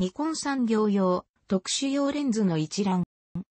ニコン産業用、特殊用レンズの一覧。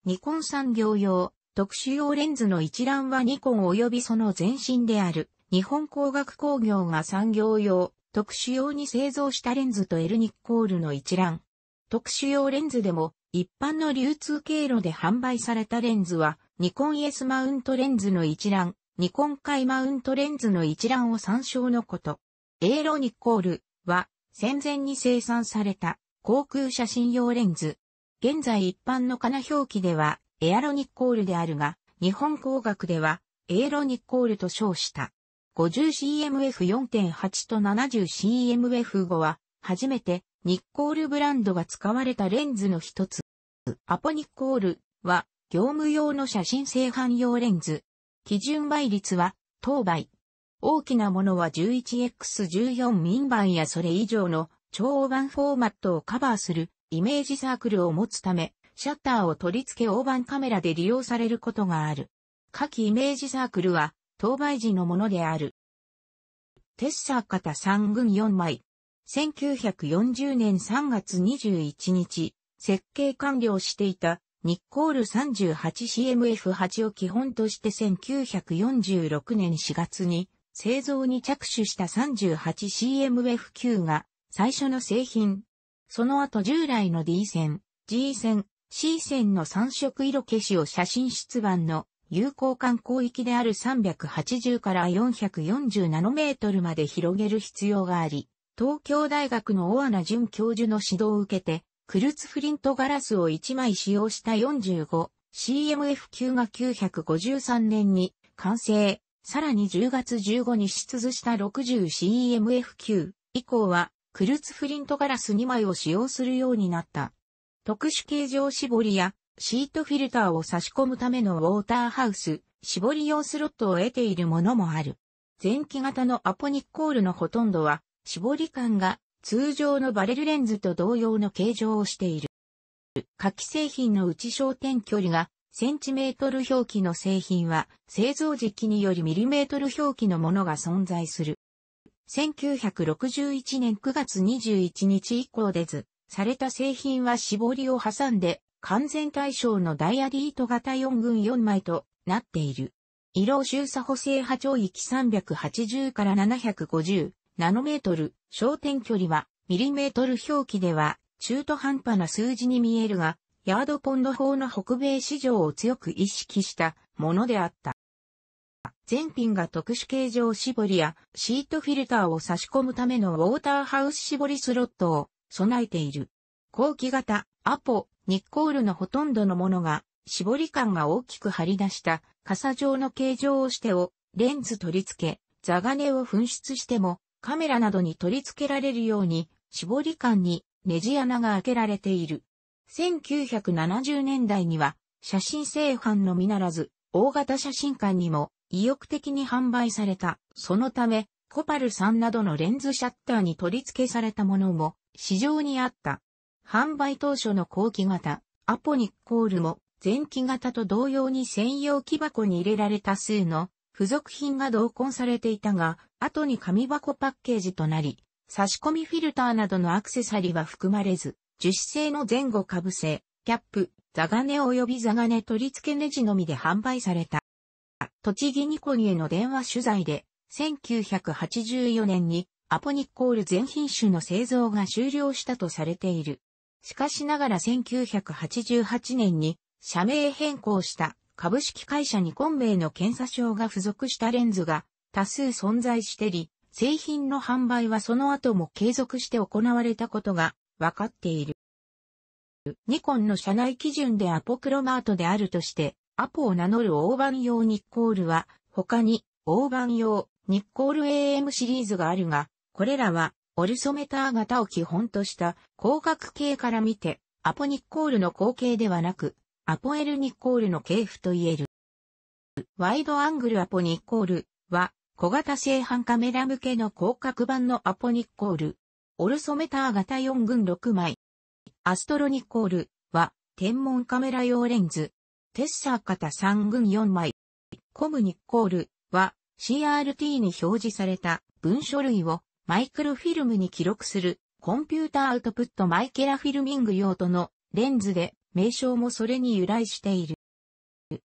ニコン産業用、特殊用レンズの一覧はニコン及びその前身である、日本工学工業が産業用、特殊用に製造したレンズと L ニッコールの一覧。特殊用レンズでも、一般の流通経路で販売されたレンズは、ニコン S マウントレンズの一覧、ニコン回マウントレンズの一覧を参照のこと。エーロニッコールは、戦前に生産された航空写真用レンズ。現在一般の金表記では、エアロニッコールであるが、日本工学では、エーロニッコールと称した。50CMF4.8 と 70CMF5 は、初めて、ニッコールブランドが使われたレンズの一つ。アポニッコールは、業務用の写真製版用レンズ。基準倍率は、当倍。大きなものは 11x14 民倍やそれ以上の超大ーフォーマットをカバーするイメージサークルを持つため、シャッターを取り付け大ーカメラで利用されることがある。下記イメージサークルは、当売時のものである。テッサー型3軍4枚。1940年3月21日、設計完了していたニッコール 38CMF8 を基本として1946年4月に製造に着手した 38CMF9 が最初の製品。その後従来の D 線、G 線、C 線の三色色消しを写真出版の有効観光域である380から440ナノメートルまで広げる必要があり、東京大学の大穴淳教授の指導を受けて、クルツフリントガラスを1枚使用した 45CMF 級が953年に完成、さらに10月15日出図した 60CMF 級以降はクルツフリントガラス2枚を使用するようになった。特殊形状絞りやシートフィルターを差し込むためのウォーターハウス、絞り用スロットを得ているものもある。前期型のアポニッコールのほとんどは、絞り感が通常のバレルレンズと同様の形状をしている。夏季製品の内焦点距離がセンチメートル表記の製品は製造時期によりミリメートル表記のものが存在する。1961年9月21日以降出ず、された製品は絞りを挟んで、完全対象のダイアリート型4群4枚となっている。色収差補正波長域380から750ナノメートル、焦点距離はミリメートル表記では中途半端な数字に見えるが、ヤードポンド法の北米市場を強く意識したものであった。全品が特殊形状絞りやシートフィルターを差し込むためのウォーターハウス絞りスロットを備えている。後期型、アポ、ニッコールのほとんどのものが、絞り感が大きく張り出した傘状の形状をしてをレンズ取り付け、座金を紛失してもカメラなどに取り付けられるように絞り感にネジ穴が開けられている。1970年代には写真製版のみならず大型写真館にも意欲的に販売された。そのため、コパル3などのレンズシャッターに取り付けされたものも市場にあった。販売当初の後期型、アポニッコールも前期型と同様に専用木箱に入れられた数の付属品が同梱されていたが、後に紙箱パッケージとなり、差し込みフィルターなどのアクセサリーは含まれず、樹脂製の前後株製、キャップ、ザガネ及びザガネ取り付けネジのみで販売された。栃木ニコリへの電話取材で、1984年にアポニッコール全品種の製造が終了したとされている。しかしながら1988年に社名変更した株式会社ニコン名の検査証が付属したレンズが多数存在してり、製品の販売はその後も継続して行われたことが分かっている。ニコンの社内基準でアポクロマートであるとして、アポを名乗る大判用ニッコールは、他に大判用ニッコール AM シリーズがあるが、これらはオルソメター型を基本とした光学系から見て、アポニッコールの後継ではなく、アポエルニッコールの系譜と言える。ワイドアングルアポニッコールは、小型製版カメラ向けの広角版のアポニッコール。オルソメター型4群6枚。アストロニッコールは、天文カメラ用レンズ。テッサー型3群4枚、コムニッコールは CRT に表示された文書類をマイクロフィルムに記録するコンピュータアウトプットマイケラフィルミング用途のレンズで名称もそれに由来している。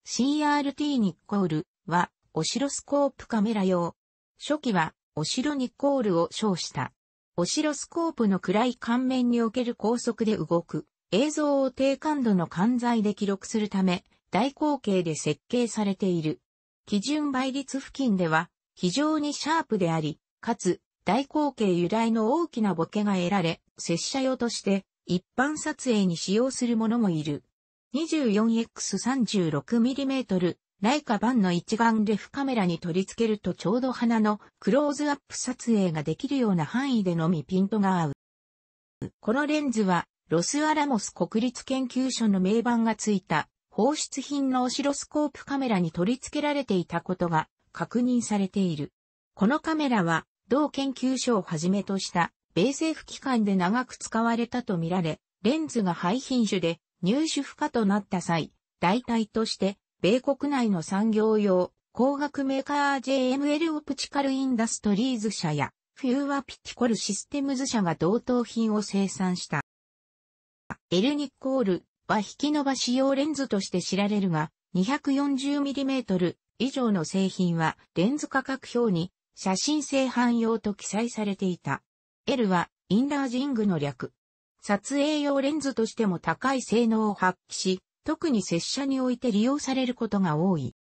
CRT ニッコールはオシロスコープカメラ用。初期はオシロニッコールを称した。オシロスコープの暗い感面における高速で動く映像を低感度の管材で記録するため大口径で設計されている。基準倍率付近では非常にシャープであり、かつ大口径由来の大きなボケが得られ、拙者用として一般撮影に使用するものもいる。24X36mm ライカ版の一眼レフカメラに取り付けるとちょうど花のクローズアップ撮影ができるような範囲でのみピントが合う。このレンズはロスアラモス国立研究所の名板がついた放出品のオシロスコープカメラに取り付けられていたことが確認されている。このカメラは、同研究所をはじめとした米政府機関で長く使われたとみられ、レンズが廃品種で入手不可となった際、代替として米国内の産業用工学メーカー JML オプチカルインダストリーズ社やフューアピティコルシステムズ社が同等品を生産した。エルニッコールは引き伸ばし用レンズとして知られるが、240mm 以上の製品はレンズ価格表に写真製版用と記載されていた。L はインラージングの略。撮影用レンズとしても高い性能を発揮し、特に拙者において利用されることが多い。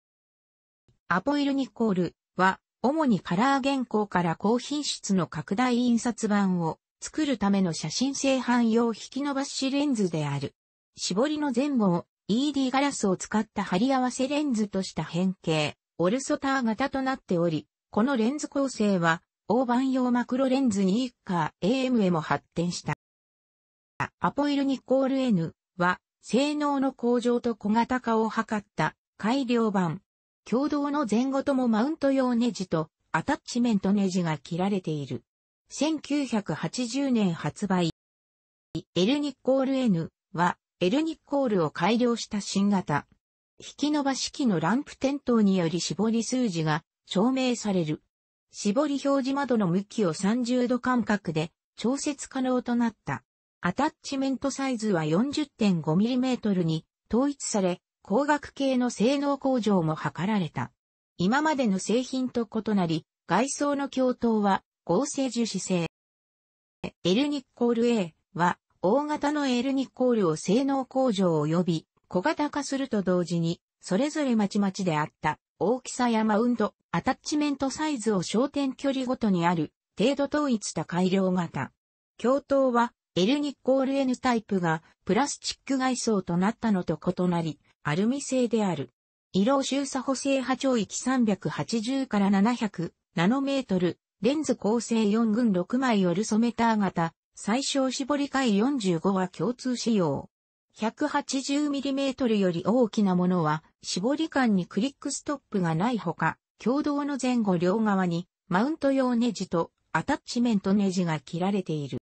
アポイルニコールは、主にカラー原稿から高品質の拡大印刷版を作るための写真製版用引き伸ばしレンズである。絞りの前後を ED ガラスを使った貼り合わせレンズとした変形、オルソター型となっており、このレンズ構成は、大判用マクロレンズに一家 AM へも発展した。アポイルニコール N は、性能の向上と小型化を図った改良版。共同の前後ともマウント用ネジとアタッチメントネジが切られている。1980年発売。L ニコール N はエルニッコールを改良した新型。引き伸ばし機のランプ点灯により絞り数字が証明される。絞り表示窓の向きを30度間隔で調節可能となった。アタッチメントサイズは 40.5mm に統一され、光学系の性能向上も図られた。今までの製品と異なり、外装の共闘は合成樹脂製。エルニッコール A は大型のエルニルを性能工場及び小型化すると同時に、それぞれまちまちであった大きさやマウンド、アタッチメントサイズを焦点距離ごとにある程度統一した改良型。共闘はエルニッコール N タイプがプラスチック外装となったのと異なり、アルミ製である。色収差補正波長域380から700ナノメートル、レンズ構成4群6枚オルソメーター型、最小絞り回45は共通仕様。180mm より大きなものは、絞り管にクリックストップがないほか、共同の前後両側に、マウント用ネジとアタッチメントネジが切られている。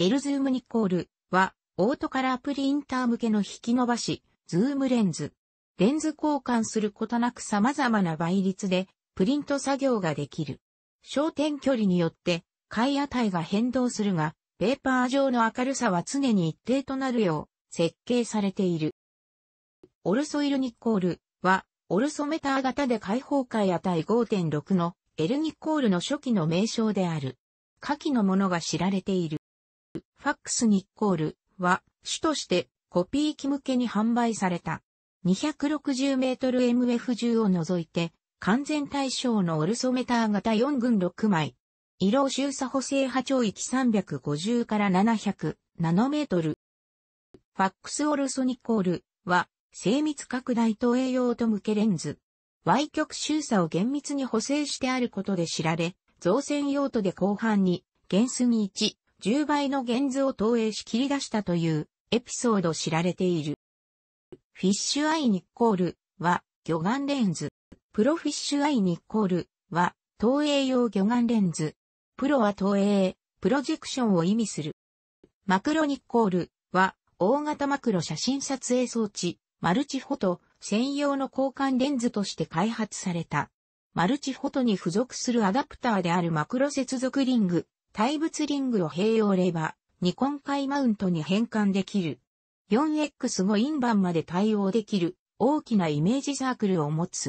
エルズームニコールは、オートカラープリンター向けの引き伸ばし、ズームレンズ。レンズ交換することなく様々な倍率で、プリント作業ができる。焦点距離によって、回値が変動するが、ペーパー上の明るさは常に一定となるよう設計されている。オルソイルニコールは、オルソメター型で開放解値5.6のエルニコールの初期の名称である。下記のものが知られている。ファックスニッコールは主としてコピー機向けに販売された。260m MF10 を除いて完全対象のオルソメター型4群6枚色収州補正波長域350から700ナノメートル。ファックスオルソニコールは精密拡大投影用と向けレンズ。Y 極収差を厳密に補正してあることで知られ、造船用途で後半に、原寸1、10倍の原図を投影し切り出したというエピソード知られている。フィッシュアイニッコールは魚眼レンズ。プロフィッシュアイニッコールは投影用魚眼レンズ。プロは投影、プロジェクションを意味する。マクロニッコールは、大型マクロ写真撮影装置、マルチフォト専用の交換レンズとして開発された。マルチフォトに付属するアダプターであるマクロ接続リング、対物リングを併用れば、ニコン回マウントに変換できる。4X5 インバンまで対応できる大きなイメージサークルを持つ。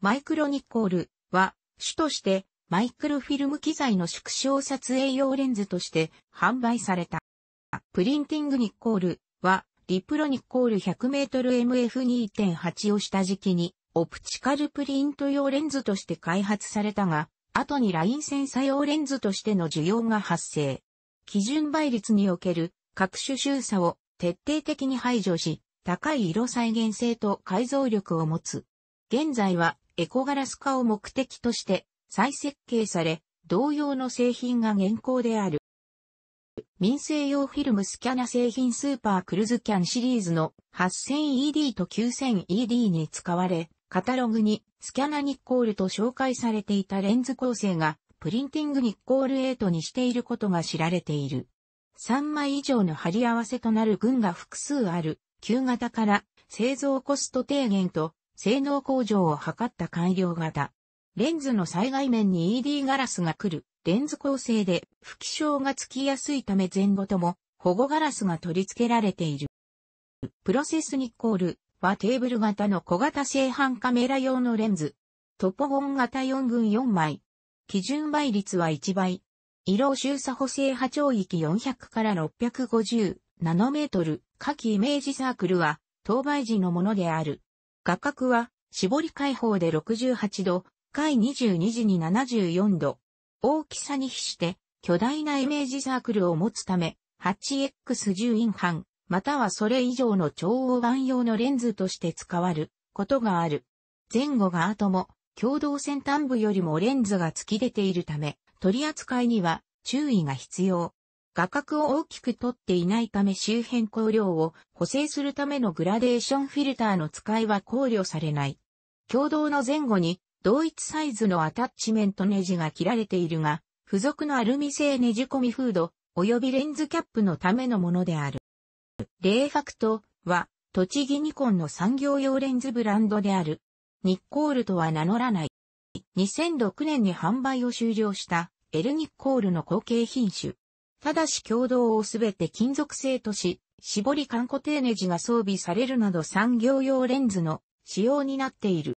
マイクロニッコールは主としてマイクロフィルム機材の縮小撮影用レンズとして販売された。プリンティングニッコールは、リプロニッコール 100mmMF2.8 を下敷きに、オプチカルプリント用レンズとして開発されたが、後にラインセンサ用レンズとしての需要が発生。基準倍率における各種周差を徹底的に排除し、高い色再現性と解像力を持つ。現在はエコガラス化を目的として再設計され、同様の製品が現行である。民生用フィルムスキャナ製品スーパークルズキャンシリーズの 8000ED と 9000ED に使われ、カタログにスキャナニッコールと紹介されていたレンズ構成がプリンティングニッコール8にしていることが知られている。3枚以上の貼り合わせとなる群が複数ある旧型から製造コスト低減と性能向上を図った改良型。レンズの災害面に ED ガラスが来る、レンズ構成で不気症がつきやすいため前後とも保護ガラスが取り付けられている。プロセスニッコールはテーブル型の小型製版カメラ用のレンズ。トポゴン型4群4枚。基準倍率は1倍。色収差補正波長域400から650ナノメートル。下記イメージサークルは当倍時のものである。画角は絞り開放で68度、回22時に74度。大きさに比して巨大なイメージサークルを持つため、8X10 インハン、またはそれ以上の超大眼用のレンズとして使わることがある。前後が後も、共同先端部よりもレンズが突き出ているため、取り扱いには注意が必要。画角を大きく取っていないため周辺光量を補正するためのグラデーションフィルターの使いは考慮されない。共同の前後に同一サイズのアタッチメントネジが切られているが、付属のアルミ製ネジ込みフード、及びレンズキャップのためのものである。レイファクトは、栃木ニコンの産業用レンズブランドである。ニッコールとは名乗らない。2006年に販売を終了したエルニッコールの後継品種。ただし共同をすべて金属製とし、絞り缶固定ネジが装備されるなど産業用レンズの使用になっている。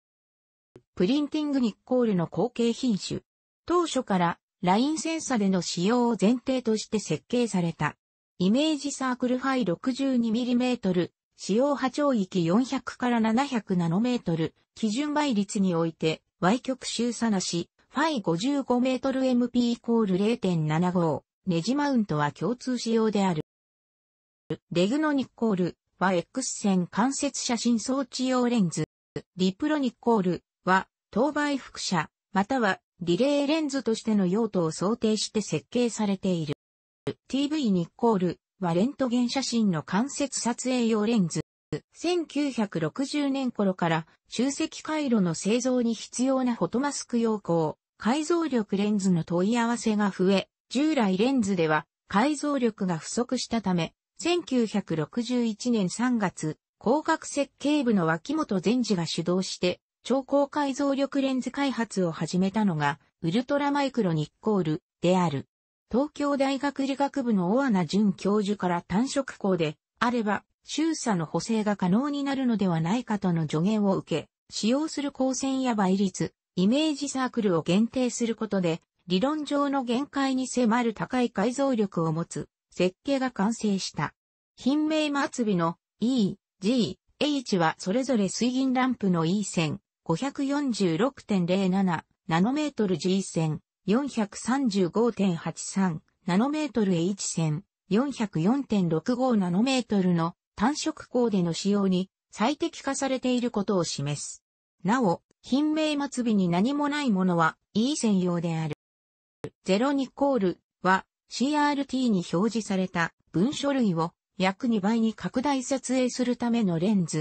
プリンティングニッコールの後継品種。当初からラインセンサでの使用を前提として設計された。イメージサークルファイ 62mm、使用波長域400から700ナノメートル、基準倍率において、Y 極周差なし、ファイ 55mMP イコール0.75、ネジマウントは共通仕様である。レグノニッコールは X 線間接写真装置用レンズ、リプロニッコールは、等倍複写、またはリレーレンズとしての用途を想定して設計されている。TV ニッコールはレントゲン写真の間接撮影用レンズ。1960年頃から集積回路の製造に必要なフォトマスク要項、解像力レンズの問い合わせが増え、従来レンズでは解像力が不足したため、1961年3月、光学設計部の脇本善治が主導して超高解像力レンズ開発を始めたのが、ウルトラマイクロニッコールである。東京大学理学部の大穴淳教授から単色光であれば、周差の補正が可能になるのではないかとの助言を受け、使用する光線や倍率、イメージサークルを限定することで、理論上の限界に迫る高い解像力を持つ設計が完成した。品名末尾の E、G、H はそれぞれ水銀ランプの E 線、546.07ナノメートル G 線435.83ナノメートル H 線404.65ナノメートルの単色光での使用に最適化されていることを示す。なお、品名末尾に何もないものは E 専用である。0ニコールは CRT に表示された文書類を約2倍に拡大撮影するためのレンズ。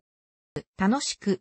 楽しく